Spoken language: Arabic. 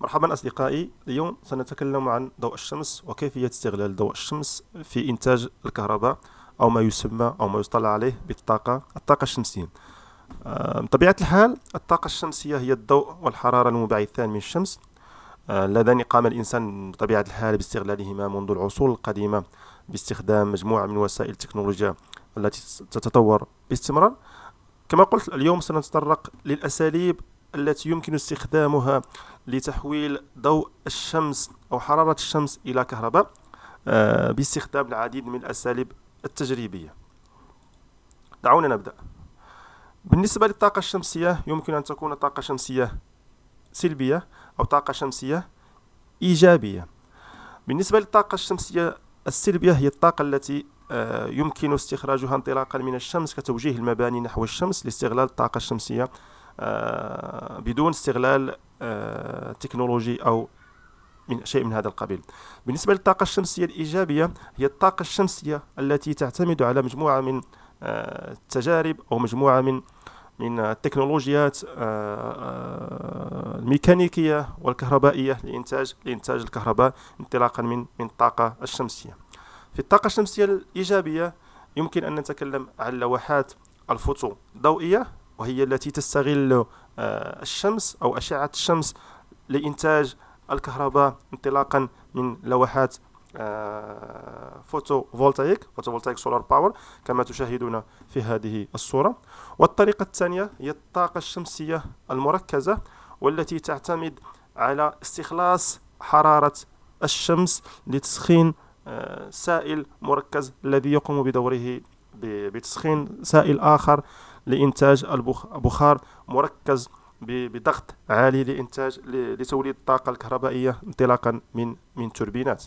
مرحبا أصدقائي اليوم سنتكلم عن ضوء الشمس وكيفية استغلال ضوء الشمس في إنتاج الكهرباء أو ما يسمى أو ما يطلع عليه بالطاقة الطاقة الشمسية آه، بطبيعة الحال الطاقة الشمسية هي الضوء والحرارة المبعثان من الشمس اللذان آه، قام الإنسان بطبيعة الحال باستغلالهما منذ العصور القديمة باستخدام مجموعة من وسائل التكنولوجيا التي تتطور باستمرار كما قلت اليوم سنتطرق للأساليب التي يمكن استخدامها لتحويل ضوء الشمس أو حرارة الشمس إلى كهرباء آه، باستخدام العديد من الأساليب التجريبية دعونا نبدأ بالنسبة للطاقة الشمسية يمكن أن تكون طاقة شمسية سلبية أو طاقة شمسية إيجابية بالنسبة للطاقة الشمسية السلبية هي الطاقة التي آه، يمكن استخراجها انطلاقا من الشمس كتوجيه المباني نحو الشمس لاستغلال الطاقة الشمسية آه، بدون استغلال آه، تكنولوجي أو من شيء من هذا القبيل بالنسبة للطاقة الشمسية الإيجابية هي الطاقة الشمسية التي تعتمد على مجموعة من التجارب آه، أو مجموعة من من التكنولوجيات الميكانيكية والكهربائية لإنتاج لإنتاج الكهرباء انطلاقا من من الطاقة الشمسية. في الطاقة الشمسية الإيجابية يمكن أن نتكلم عن لوحات الفوتو ضوئية وهي التي تستغل آه، الشمس أو أشعة الشمس لإنتاج الكهرباء انطلاقا من لوحات آه، فوتو فولتايك فوتو فولتايك سولار باور كما تشاهدون في هذه الصورة والطريقة الثانية هي الطاقة الشمسية المركزة والتي تعتمد على استخلاص حرارة الشمس لتسخين آه، سائل مركز الذي يقوم بدوره بتسخين سائل آخر لإنتاج البخار مركز بضغط عالي لإنتاج لتوليد الطاقة الكهربائية انطلاقا من من توربينات